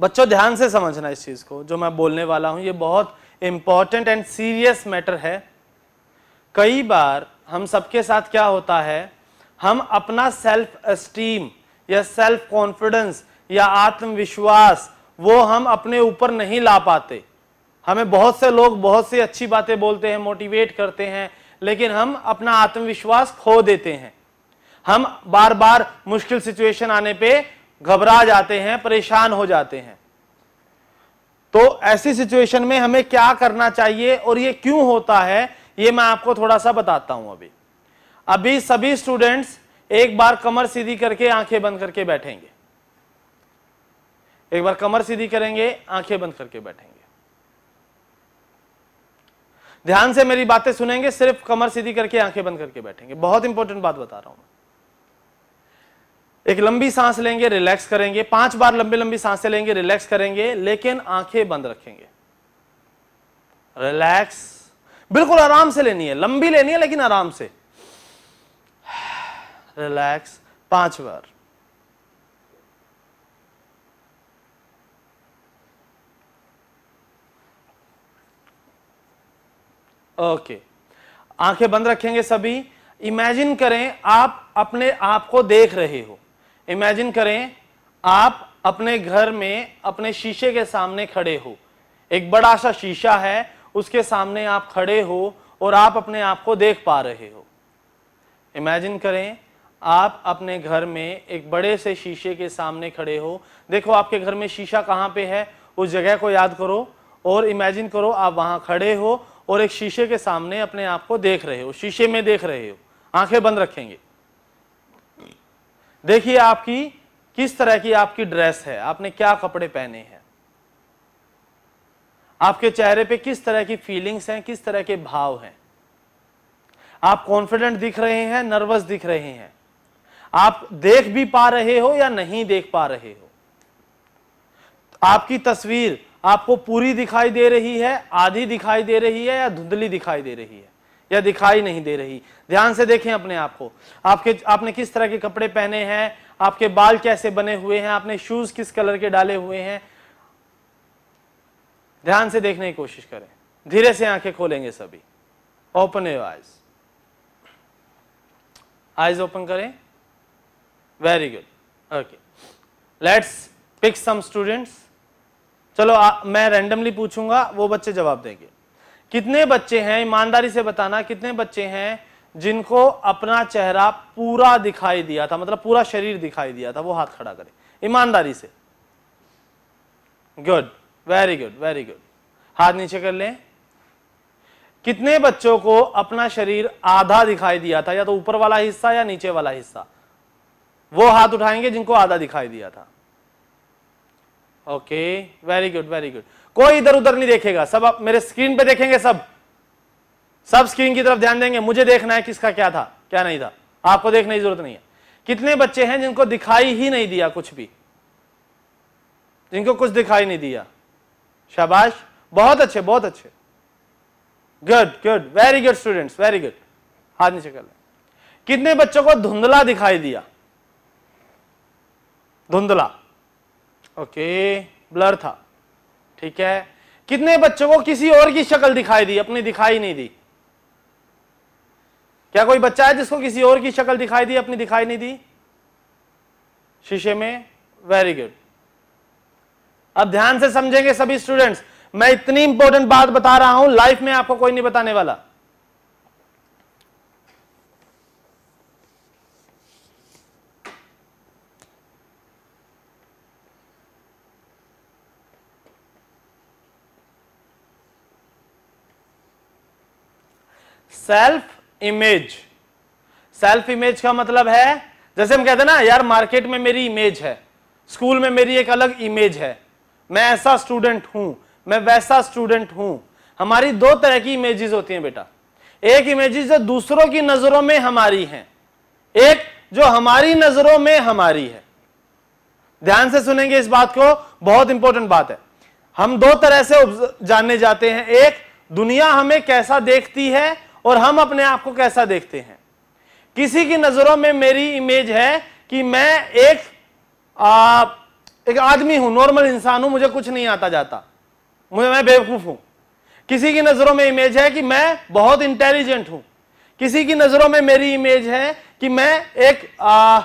बच्चों ध्यान से समझना इस चीज़ को जो मैं बोलने वाला हूं ये बहुत इंपॉर्टेंट एंड सीरियस मैटर है कई बार हम सबके साथ क्या होता है हम अपना सेल्फ एस्टीम या सेल्फ कॉन्फिडेंस या आत्मविश्वास वो हम अपने ऊपर नहीं ला पाते हमें बहुत से लोग बहुत सी अच्छी बातें बोलते हैं मोटिवेट करते हैं लेकिन हम अपना आत्मविश्वास खो देते हैं हम बार बार मुश्किल सिचुएशन आने पे घबरा जाते हैं परेशान हो जाते हैं तो ऐसी सिचुएशन में हमें क्या करना चाहिए और ये क्यों होता है ये मैं आपको थोड़ा सा बताता हूं अभी अभी सभी स्टूडेंट्स एक बार कमर सीधी करके आंखें बंद करके बैठेंगे एक बार कमर सीधी करेंगे आंखें बंद करके बैठेंगे ध्यान से मेरी बातें सुनेंगे सिर्फ कमर सीधी करके आंखें बंद करके बैठेंगे बहुत इंपॉर्टेंट बात बता रहा हूं एक लंबी सांस लेंगे रिलैक्स करेंगे पांच बार लंबी लंबी सांसें लेंगे रिलैक्स करेंगे लेकिन आंखें बंद रखेंगे रिलैक्स बिल्कुल आराम से लेनी है लंबी लेनी है लेकिन आराम से रिलैक्स पांच बार ओके आंखें बंद रखेंगे सभी इमेजिन करें आप अपने आप को देख रहे हो इमेजिन करें आप अपने घर में अपने शीशे के सामने खड़े हो एक बड़ा सा शीशा है उसके सामने आप खड़े हो और आप अपने आप को देख पा रहे हो इमेजिन करें आप अपने घर में एक बड़े से शीशे के सामने खड़े हो देखो आपके घर में शीशा कहाँ पे है उस जगह को याद करो और इमेजिन करो आप वहाँ खड़े हो और एक शीशे के सामने अपने आप को देख रहे हो शीशे में देख रहे हो आंखें बंद रखेंगे देखिए आपकी किस तरह की आपकी ड्रेस है आपने क्या कपड़े पहने हैं आपके चेहरे पे किस तरह की फीलिंग्स हैं किस तरह के भाव हैं आप कॉन्फिडेंट दिख रहे हैं नर्वस दिख रहे हैं आप देख भी पा रहे हो या नहीं देख पा रहे हो आपकी तस्वीर आपको पूरी दिखाई दे रही है आधी दिखाई दे रही है या धुंधली दिखाई दे रही है या दिखाई नहीं दे रही ध्यान से देखें अपने आप को आपके आपने किस तरह के कपड़े पहने हैं आपके बाल कैसे बने हुए हैं आपने शूज किस कलर के डाले हुए हैं ध्यान से देखने की कोशिश करें धीरे से आंखें खोलेंगे सभी open your eyes eyes open करें very good okay let's pick some students चलो आ, मैं रैंडमली पूछूंगा वो बच्चे जवाब देंगे कितने बच्चे हैं ईमानदारी से बताना कितने बच्चे हैं जिनको अपना चेहरा पूरा दिखाई दिया था मतलब पूरा शरीर दिखाई दिया था वो हाथ खड़ा करे ईमानदारी से good very good very good हाथ नीचे कर लें कितने बच्चों को अपना शरीर आधा दिखाई दिया था या तो ऊपर वाला हिस्सा या नीचे वाला हिस्सा वो हाथ उठाएंगे जिनको आधा दिखाई दिया था okay very good very good कोई इधर उधर नहीं देखेगा सब आप मेरे स्क्रीन पे देखेंगे सब सब स्क्रीन की तरफ ध्यान देंगे मुझे देखना है किसका क्या था क्या नहीं था आपको देखने की जरूरत नहीं है कितने बच्चे हैं जिनको दिखाई ही नहीं दिया कुछ भी जिनको कुछ दिखाई नहीं दिया शाबाश बहुत अच्छे बहुत अच्छे good good very good students very good हाथ नीचे कर लें कितने बच्चों को धुंधला दिखाई दिया धुंधला ओके ब्लर था ठीक है कितने बच्चों को किसी और की शक्ल दिखाई दी अपनी दिखाई नहीं दी क्या कोई बच्चा है जिसको किसी और की शक्ल दिखाई दी अपनी दिखाई नहीं दी शीशे में वेरी गुड अब ध्यान से समझेंगे सभी स्टूडेंट्स मैं इतनी इंपॉर्टेंट बात बता रहा हूं लाइफ में आपको कोई नहीं बताने वाला सेल्फ इमेज सेल्फ इमेज का मतलब है जैसे हम कहते हैं ना यार मार्केट में मेरी इमेज है स्कूल में मेरी एक अलग इमेज है मैं ऐसा स्टूडेंट हूं मैं वैसा स्टूडेंट हूं हमारी दो तरह की इमेजेस होती हैं बेटा एक इमेजेस जो दूसरों की नजरों में हमारी हैं एक जो हमारी नजरों में हमारी है ध्यान से सुनेंगे इस बात को बहुत इंपॉर्टेंट बात है हम दो तरह से जानने जाते हैं एक दुनिया हमें कैसा देखती है और हम अपने आप को कैसा देखते हैं किसी की नजरों में मेरी इमेज है कि मैं एक आ, एक आदमी हूं नॉर्मल इंसान हूं मुझे कुछ नहीं आता जाता मुझे मैं बेवकूफ हूं किसी की नजरों में इमेज है कि मैं बहुत इंटेलिजेंट हूं किसी की नजरों में मेरी इमेज है कि मैं एक आ,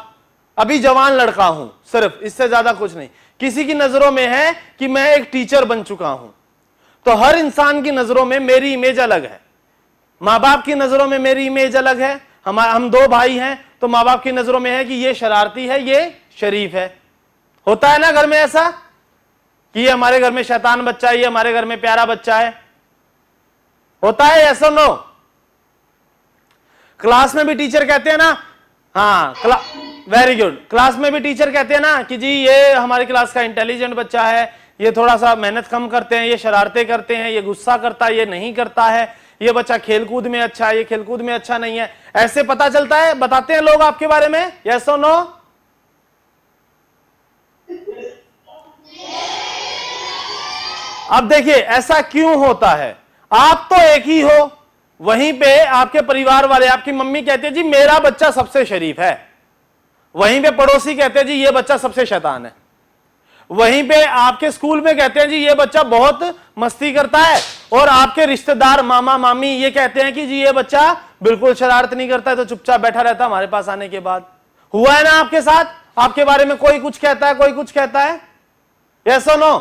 अभी जवान लड़का हूं सिर्फ इससे ज्यादा कुछ नहीं किसी की नजरों में है कि मैं एक टीचर बन चुका हूं तो हर इंसान की नजरों में मेरी इमेज अलग है माँ बाप की नजरों में मेरी इमेज अलग है हम हम दो भाई हैं तो माँ बाप की नजरों में है कि ये शरारती है ये शरीफ है होता है ना घर में ऐसा कि ये हमारे घर में शैतान बच्चा है ये हमारे घर में प्यारा बच्चा है होता है ऐसा नो क्लास में भी टीचर कहते हैं ना हाँ क्ला वेरी गुड क्लास में भी टीचर कहते हैं ना कि जी ये हमारी क्लास का इंटेलिजेंट बच्चा है ये थोड़ा सा मेहनत कम करते हैं ये शरारते करते हैं ये गुस्सा करता है ये नहीं करता है ये बच्चा खेलकूद में अच्छा है ये खेलकूद में अच्छा नहीं है ऐसे पता चलता है बताते हैं लोग आपके बारे में यस और नो अब देखिए ऐसा क्यों होता है आप तो एक ही हो वहीं पे आपके परिवार वाले आपकी मम्मी कहते हैं जी मेरा बच्चा सबसे शरीफ है वहीं पे पड़ोसी कहते हैं जी ये बच्चा सबसे शैतान है वहीं पे आपके स्कूल में कहते हैं जी ये बच्चा बहुत मस्ती करता है और आपके रिश्तेदार मामा मामी ये कहते हैं कि जी ये बच्चा बिल्कुल शरारत नहीं करता है तो चुपचाप बैठा रहता है हमारे पास आने के बाद हुआ है ना आपके साथ आपके बारे में कोई कुछ कहता है कोई कुछ कहता है ऐसा नो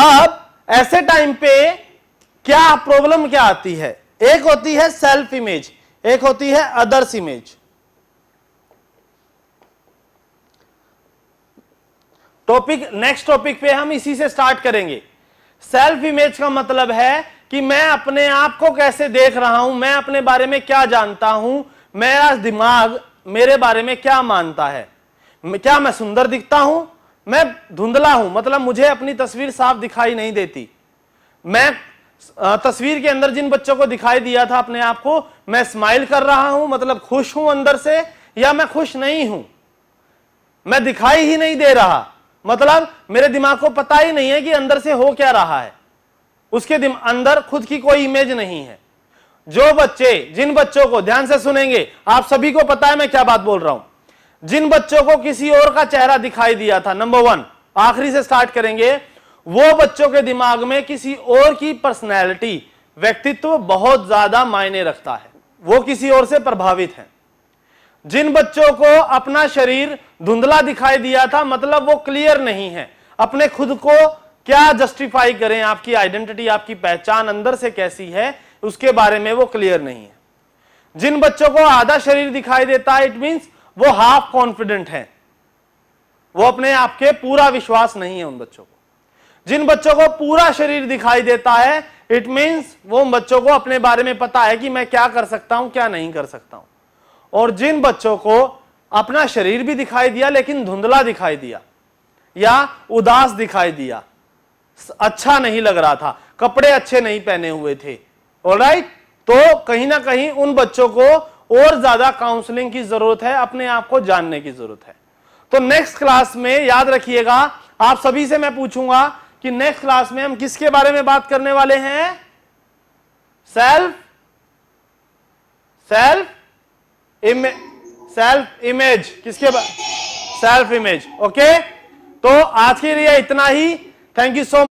अब ऐसे टाइम पे क्या प्रॉब्लम क्या आती है एक होती है सेल्फ इमेज एक होती है others image topic next topic पे हम इसी से स्टार्ट करेंगे सेल्फ इमेज का मतलब है कि मैं अपने आप को कैसे देख रहा हूं मैं अपने बारे में क्या जानता हूं मेरा दिमाग मेरे बारे में क्या मानता है क्या मैं सुंदर दिखता हूं मैं धुंधला हूं मतलब मुझे अपनी तस्वीर साफ दिखाई नहीं देती मैं तस्वीर के अंदर जिन बच्चों को दिखाई दिया था अपने आप को मैं स्माइल कर रहा हूं मतलब खुश हूं अंदर से या मैं खुश नहीं हूं मैं दिखाई ही नहीं दे रहा मतलब मेरे दिमाग को पता ही नहीं है कि अंदर से हो क्या रहा है उसके अंदर खुद की कोई इमेज नहीं है जो बच्चे जिन बच्चों को ध्यान से सुनेंगे आप सभी को पता है मैं क्या बात बोल रहा हूं जिन बच्चों को किसी और का चेहरा दिखाई दिया था नंबर वन आखिरी से स्टार्ट करेंगे वो बच्चों के दिमाग में किसी और की पर्सनैलिटी व्यक्तित्व बहुत ज्यादा मायने रखता है वो किसी और से प्रभावित है जिन बच्चों को अपना शरीर धुंधला दिखाई दिया था मतलब वो क्लियर नहीं है अपने खुद को क्या जस्टिफाई करें आपकी आइडेंटिटी आपकी पहचान अंदर से कैसी है उसके बारे में वो क्लियर नहीं है जिन बच्चों को आधा शरीर दिखाई देता है इट मींस वो हाफ कॉन्फिडेंट है वो अपने आप के पूरा विश्वास नहीं है उन बच्चों को जिन बच्चों को पूरा शरीर दिखाई देता है इट मीन्स वो उन बच्चों को अपने बारे में पता है कि मैं क्या कर सकता हूं क्या नहीं कर सकता हूं और जिन बच्चों को अपना शरीर भी दिखाई दिया लेकिन धुंधला दिखाई दिया या उदास दिखाई दिया अच्छा नहीं लग रहा था कपड़े अच्छे नहीं पहने हुए थे ऑलराइट तो कहीं ना कहीं उन बच्चों को और ज्यादा काउंसलिंग की जरूरत है अपने आप को जानने की जरूरत है तो नेक्स्ट क्लास में याद रखिएगा आप सभी से मैं पूछूंगा कि नेक्स्ट क्लास में हम किसके बारे में बात करने वाले हैं सेल्फ सेल्फ सेल्फ इमेज किसके सेल्फ इमेज ओके तो आज के लिए इतना ही थैंक यू सो